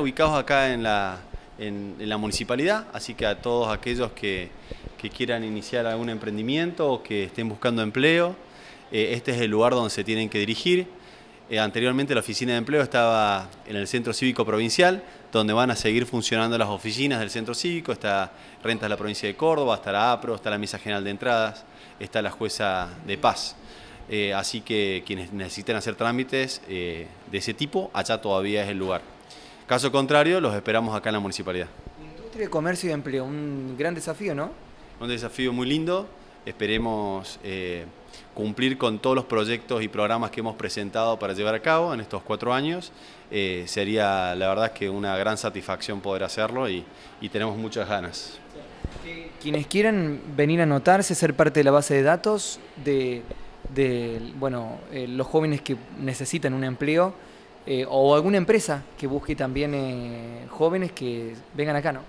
ubicados acá en la, en, la municipalidad, así que a todos aquellos que, quieran iniciar algún emprendimiento o que estén buscando empleo, eh, este es el lugar donde se tienen que dirigir. Eh, anteriormente la oficina de empleo estaba en el Centro Cívico Provincial, donde van a seguir funcionando las oficinas del Centro Cívico, está Rentas de la Provincia de Córdoba, está la APRO, está la Mesa General de Entradas, está la Jueza de Paz. Eh, así que quienes necesiten hacer trámites de ese tipo, allá todavía es el lugar. Caso contrario, los esperamos acá en la municipalidad. Industria comercio y empleo, un gran desafío, ¿no? Un desafío muy lindo. Esperemos eh, cumplir con todos los proyectos y programas que hemos presentado para llevar a cabo en estos cuatro años. Eh, sería, la verdad, que una gran satisfacción poder hacerlo y, tenemos muchas ganas. Quienes quieran venir a anotarse, ser parte de la base de datos de, bueno, eh, los jóvenes que necesitan un empleo, eh, o alguna empresa que busque también eh, jóvenes que vengan acá, ¿no?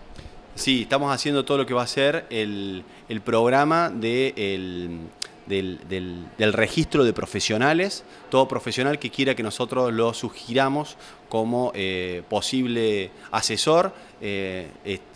Sí, estamos haciendo todo lo que va a ser el, programa del de del, registro de profesionales, todo profesional que quiera que nosotros lo sugiramos como eh, posible asesor, eh,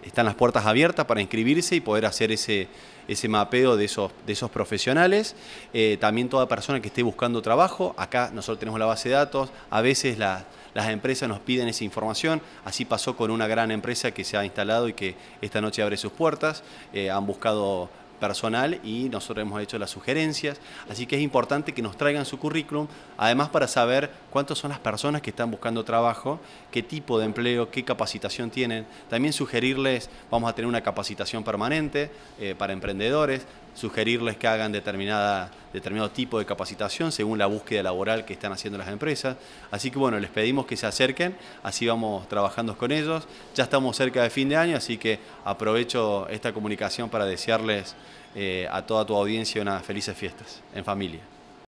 están las puertas abiertas para inscribirse y poder hacer ese, ese mapeo de esos, de esos profesionales. Eh, también toda persona que esté buscando trabajo, acá nosotros tenemos la base de datos, a veces las empresas nos piden esa información, así pasó con una gran empresa que se ha instalado y que esta noche abre sus puertas, han buscado personal y nosotros hemos hecho las sugerencias, así que es importante que nos traigan su currículum, además para saber cuántas son las personas que están buscando trabajo, qué tipo de empleo, qué capacitación tienen, también sugerirles, vamos a tener una capacitación permanente eh, para emprendedores, sugerirles que hagan determinada, determinado tipo de capacitación según la búsqueda laboral que están haciendo las empresas. Así que bueno, les pedimos que se acerquen, así vamos trabajando con ellos. Ya estamos cerca de fin de año, así que aprovecho esta comunicación para desearles eh, a toda tu audiencia unas felices fiestas en familia.